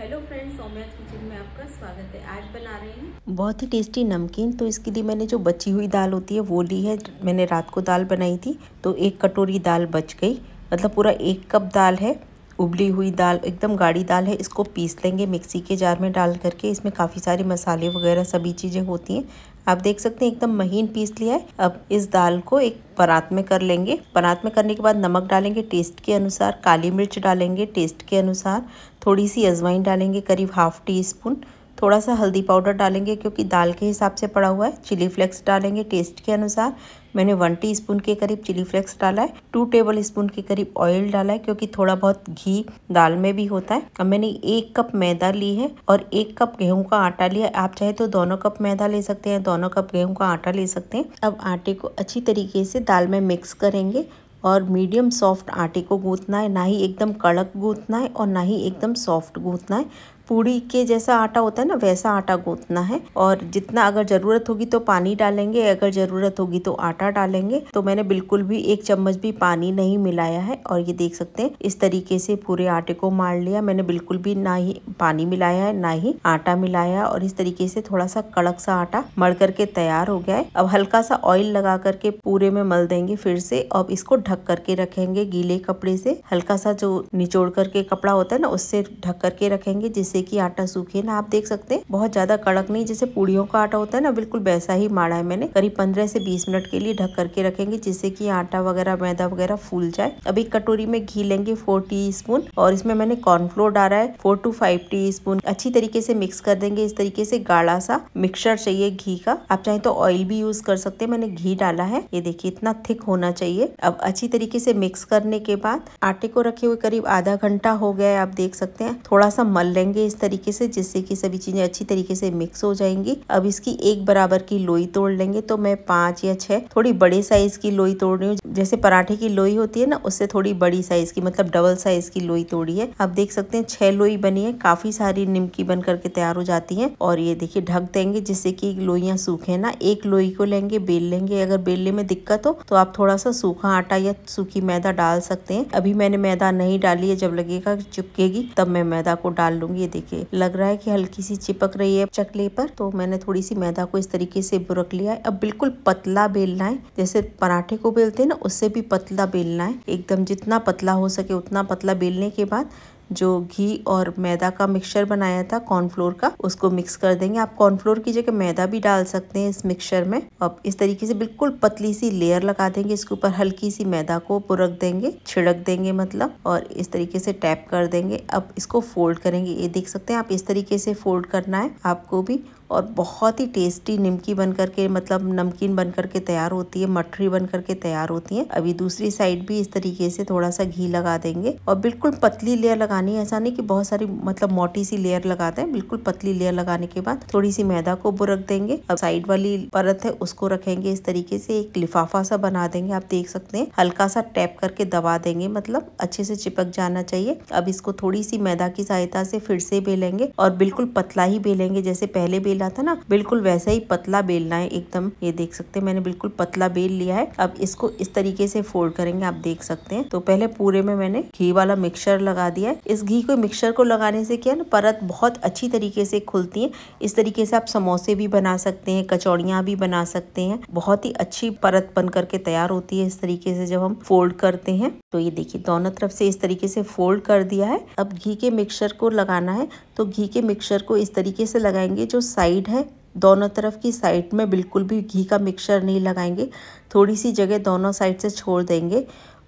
hello friends Saumya kitchen में आपका स्वागत है आज बना रहे हैं बहुत ही टेस्टी नमकीन तो इसके लिए मैंने जो बची हुई दाल होती है वो ली है मैंने रात को दाल बनाई थी तो एक कटोरी दाल बच गई मतलब पूरा एक कप दाल है उबली हुई दाल एकदम गाढ़ी दाल है इसको पीस लेंगे मिक्सी के जार में डाल करके इसमें काफ़ी सारे मसाले वगैरह सभी चीज़ें होती हैं आप देख सकते हैं एकदम महीन पीस लिया है अब इस दाल को एक परात में कर लेंगे परात में करने के बाद नमक डालेंगे टेस्ट के अनुसार काली मिर्च डालेंगे टेस्ट के अनुसार थोड़ी सी अजवाइन डालेंगे करीब हाफ टी स्पून थोड़ा सा हल्दी पाउडर डालेंगे क्योंकि दाल के हिसाब से पड़ा हुआ है चिली फ्लेक्स डालेंगे टेस्ट के अनुसार मैंने वन टी स्पून के करीब चिली फ्लेक्स डाला है टू टेबल स्पून के करीब ऑयल डाला है क्योंकि थोड़ा बहुत घी दाल में भी होता है अब मैंने एक कप मैदा ली है और एक कप गेहूं का आटा लिया आप चाहे तो दोनों कप मैदा ले सकते हैं दोनों कप गेहूं का आटा ले सकते हैं अब आटे को अच्छी तरीके से दाल में मिक्स करेंगे और मीडियम सॉफ्ट आटे को गूंथना है ना ही एकदम कड़क गूंथना है और ना ही एकदम सॉफ्ट गूंथना है पूड़ी के जैसा आटा होता है ना वैसा आटा गूंथना है और जितना अगर ज़रूरत होगी तो पानी डालेंगे अगर ज़रूरत होगी तो आटा डालेंगे तो मैंने बिल्कुल भी एक चम्मच भी पानी नहीं मिलाया है और ये देख सकते हैं इस तरीके से पूरे आटे को मार लिया मैंने बिल्कुल भी ना ही पानी मिलाया है ना ही आटा मिलाया और इस तरीके से थोड़ा सा कड़क सा आटा मर करके तैयार हो गया है अब हल्का सा ऑयल लगा करके पूरे में मल देंगे फिर से अब इसको ढक करके रखेंगे गीले कपड़े से हल्का सा जो निचोड़ करके कपड़ा होता है ना उससे ढक करके रखेंगे जिससे जिससे कि आटा सूखे ना आप देख सकते हैं बहुत ज्यादा कड़क नहीं जैसे पूड़ियों का आटा होता है ना बिल्कुल वैसा ही माड़ा है मैंने करीब पंद्रह से बीस मिनट के लिए ढक करके रखेंगे जिससे की आटा वगैरह मैदा वगैरह फूल जाए अभी कटोरी में घी लेंगे फोर टी स्पून और इसमें मैंने कॉर्नफ्लोर डाला है four to five teaspoon अच्छी तरीके से मिक्स कर देंगे इस तरीके से गाढ़ा सा मिक्सर चाहिए घी का आप चाहे तो ऑयल भी यूज कर सकते हैं मैंने घी डाला है ये देखिए इतना थिक होना चाहिए अब अच्छी तरीके से मिक्स करने के बाद आटे को रखे हुए करीब आधा घंटा हो गया है आप देख सकते हैं थोड़ा सा मल लेंगे इस तरीके से जिससे कि सभी चीज़ें अच्छी तरीके से मिक्स हो जाएंगी अब इसकी एक बराबर की लोई तोड़ लेंगे तो मैं पांच या छह थोड़ी बड़े साइज की लोई तोड़ रही हूँ जैसे पराठे की लोई होती है ना उससे थोड़ी बड़ी साइज की मतलब डबल साइज की लोई तोड़ी है आप देख सकते हैं छह लोई बनी है काफी सारी निमकी बन करके तैयार हो जाती है और ये देखिए ढक देंगे जिससे की लोइया सूखे ना एक लोई को लेंगे बेल लेंगे अगर बेलने में दिक्कत हो तो आप थोड़ा सा सूखा आटा या सूखी मैदा डाल सकते हैं अभी मैंने मैदा नहीं डाली है जब लगेगा चुपकेगी तब मैं मैदा को डाल लूंगी ये देखिए लग रहा है कि हल्की सी चिपक रही है चकले पर तो मैंने थोड़ी सी मैदा को इस तरीके से बुरक लिया है अब बिल्कुल पतला बेलना है जैसे पराठे को बेलते हैं ना उससे भी पतला बेलना है एकदम जितना पतला हो सके उतना पतला बेलने के बाद जो घी और मैदा का मिक्सचर बनाया था कॉर्नफ्लोर का उसको मिक्स कर देंगे आप कॉर्नफ्लोर की जगह मैदा भी डाल सकते हैं इस मिक्सचर में अब इस तरीके से बिल्कुल पतली सी लेयर लगा देंगे इसके ऊपर हल्की सी मैदा को पुरक देंगे छिड़क देंगे मतलब और इस तरीके से टैप कर देंगे अब इसको फोल्ड करेंगे ये देख सकते हैं आप इस तरीके से फोल्ड करना है आपको भी और बहुत ही टेस्टी निमकी बन करके मतलब नमकीन बन करके तैयार होती है मठरी बन करके तैयार होती है अभी दूसरी साइड भी इस तरीके से थोड़ा सा घी लगा देंगे और बिल्कुल पतली लेयर लगानी है ऐसा नहीं कि बहुत सारी मतलब मोटी सी लेयर लगाते हैं बिल्कुल पतली लेयर लगाने के बाद थोड़ी सी मैदा को बुरक देंगे अब साइड वाली परत है उसको रखेंगे इस तरीके से एक लिफाफा सा बना देंगे आप देख सकते हैं हल्का सा टैप करके दबा देंगे मतलब अच्छे से चिपक जाना चाहिए अब इसको थोड़ी सी मैदा की सहायता से फिर से बेलेंगे और बिल्कुल पतला ही बेलेंगे जैसे पहले बेल बेला था ना बिल्कुल वैसा ही पतला बेलना है एकदम ये देख सकते हैं मैंने बिल्कुल पतला बेल लिया है अब इसको इस तरीके से फोल्ड करेंगे आप देख सकते हैं तो पहले पूरे में मैंने घी वाला मिक्सर लगा दिया है इस घी को मिक्सर को लगाने से क्या ना परत बहुत अच्छी तरीके से खुलती है इस तरीके से आप समोसे भी बना सकते हैं कचौड़ियाँ भी बना सकते हैं बहुत ही अच्छी परत बन करके तैयार होती है इस तरीके से जब हम फोल्ड करते हैं तो ये देखिए दोनों तरफ से इस तरीके से फोल्ड कर दिया है अब घी के मिक्सर को लगाना है तो घी के मिक्सर को इस तरीके से लगाएंगे जो साइड है दोनों तरफ की साइड में बिल्कुल भी घी का मिक्सर नहीं लगाएंगे थोड़ी सी जगह दोनों साइड से छोड़ देंगे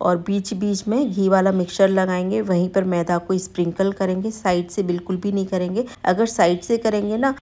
और बीच बीच में घी वाला मिक्सर लगाएंगे वहीं पर मैदा को स्प्रिंकल करेंगे साइड से बिल्कुल भी नहीं करेंगे अगर साइड से करेंगे ना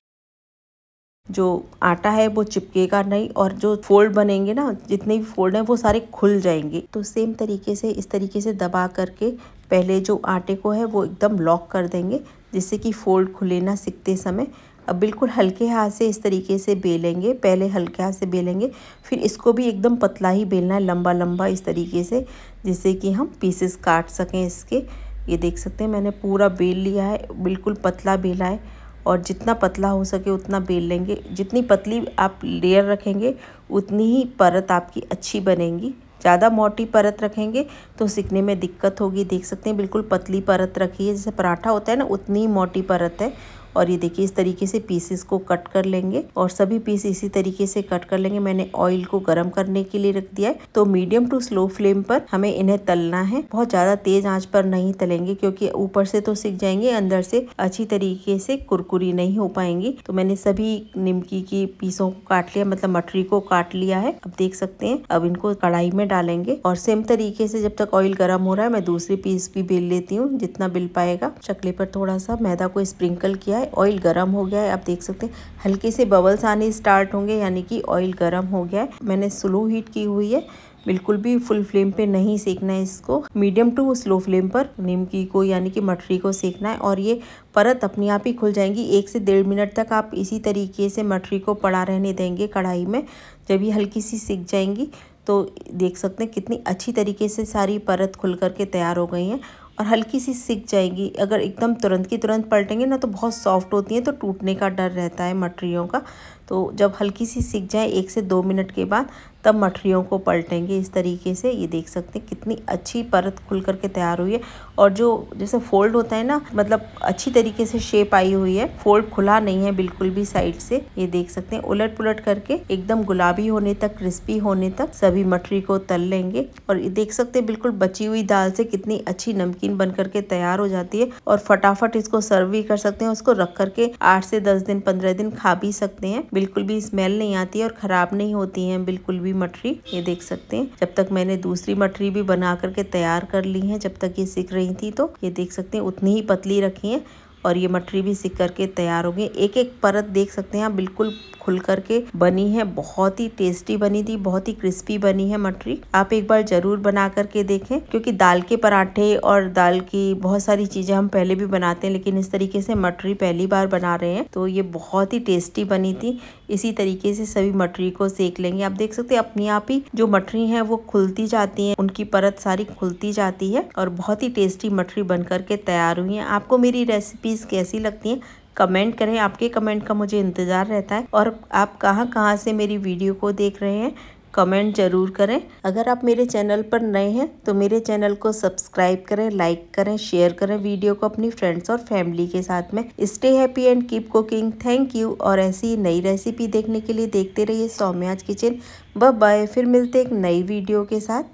जो आटा है वो चिपकेगा नहीं और जो फोल्ड बनेंगे ना जितने भी फोल्ड हैं वो सारे खुल जाएंगे तो सेम तरीके से इस तरीके से दबा करके पहले जो आटे को है वो एकदम लॉक कर देंगे जिससे कि फोल्ड खुले ना सीखते समय अब बिल्कुल हल्के हाथ से इस तरीके से बेलेंगे पहले हल्के हाथ से बेलेंगे फिर इसको भी एकदम पतला ही बेलना है लंबा लंबा इस तरीके से जिससे कि हम पीसेस काट सकें इसके ये देख सकते हैं मैंने पूरा बेल लिया है बिल्कुल पतला बेला है और जितना पतला हो सके उतना बेल लेंगे जितनी पतली आप लेयर रखेंगे उतनी ही परत आपकी अच्छी बनेगी ज़्यादा मोटी परत रखेंगे तो सिकने में दिक्कत होगी देख सकते हैं बिल्कुल पतली परत रखी है जैसे पराठा होता है ना उतनी मोटी परत है और ये देखिए इस तरीके से पीसेस को कट कर लेंगे और सभी पीस इसी तरीके से कट कर लेंगे मैंने ऑयल को गर्म करने के लिए रख दिया है तो मीडियम टू स्लो फ्लेम पर हमें इन्हें तलना है बहुत ज़्यादा तेज आंच पर नहीं तलेंगे क्योंकि ऊपर से तो सिक जाएंगे अंदर से अच्छी तरीके से कुरकुरी नहीं हो पाएंगी तो मैंने सभी निमकी की पीसों को काट लिया मतलब मटरी को काट लिया है अब देख सकते हैं अब इनको कढ़ाई में डालेंगे और सेम तरीके से जब तक ऑयल गर्म हो रहा है मैं दूसरी पीस भी बेल लेती हूँ जितना बिल पाएगा चकले पर थोड़ा सा मैदा को स्प्रिंकल किया गया है ऑयल गर्म हो गया है आप देख सकते हैं हल्के से बबल्स आने स्टार्ट होंगे यानी कि ऑयल गर्म हो गया है मैंने स्लो हीट की हुई है बिल्कुल भी फुल फ्लेम पे नहीं सेकना है इसको मीडियम टू स्लो फ्लेम पर नीमकी को यानी कि मटरी को सेकना है और ये परत अपने आप ही खुल जाएंगी एक से डेढ़ मिनट तक आप इसी तरीके से मटरी को पड़ा रहने देंगे कढ़ाई में जब ये हल्की सी सेक जाएंगी तो देख सकते हैं कितनी अच्छी तरीके से सारी परत खुल करके तैयार हो गई हैं और हल्की सी सिक जाएगी अगर एकदम तुरंत की तुरंत पलटेंगे ना तो बहुत सॉफ्ट होती हैं तो टूटने का डर रहता है मटरियों का तो जब हल्की सी सीख जाए एक से दो मिनट के बाद तब मठरियों को पलटेंगे इस तरीके से ये देख सकते हैं कितनी अच्छी परत खुल करके तैयार हुई है और जो जैसे फोल्ड होता है ना मतलब अच्छी तरीके से शेप आई हुई है फोल्ड खुला नहीं है बिल्कुल भी साइड से ये देख सकते हैं उलट पुलट करके एकदम गुलाबी होने तक क्रिस्पी होने तक सभी मठरी को तल लेंगे और ये देख सकते हैं बिल्कुल बची हुई दाल से कितनी अच्छी नमकीन बन करके तैयार हो जाती है और फटाफट इसको सर्व भी कर सकते हैं उसको रख करके आठ से दस दिन पंद्रह दिन खा भी सकते हैं बिल्कुल भी स्मेल नहीं आती है और ख़राब नहीं होती हैं बिल्कुल भी मटरी ये देख सकते हैं जब तक मैंने दूसरी मटरी भी बना करके तैयार कर ली है जब तक ये सीख रही थी तो ये देख सकते हैं उतनी ही पतली रखी है और ये मटरी भी सिक करके तैयार होगी एक एक परत देख सकते हैं आप बिल्कुल खुल करके बनी है बहुत ही टेस्टी बनी थी बहुत ही क्रिस्पी बनी है मटरी आप एक बार जरूर बना करके देखें क्योंकि दाल के पराठे और दाल की बहुत सारी चीजें हम पहले भी बनाते हैं लेकिन इस तरीके से मटरी पहली बार बना रहे हैं तो ये बहुत ही टेस्टी बनी थी इसी तरीके से सभी मटरी को सेक लेंगे आप देख सकते हैं अपने आप ही जो मटरी है वो खुलती जाती है उनकी परत सारी खुलती जाती है और बहुत ही टेस्टी मटरी बन करके तैयार हुई है आपको मेरी रेसिपी मूवीज़ कैसी लगती हैं कमेंट करें आपके कमेंट का मुझे इंतज़ार रहता है और आप कहाँ कहाँ से मेरी वीडियो को देख रहे हैं कमेंट जरूर करें अगर आप मेरे चैनल पर नए हैं तो मेरे चैनल को सब्सक्राइब करें लाइक करें शेयर करें वीडियो को अपनी फ्रेंड्स और फैमिली के साथ में stay happy and keep cooking thank you और ऐसी नई रेसिपी देखने के लिए देखते रहिए सौम्याज किचन बाय फिर मिलते एक नई वीडियो के साथ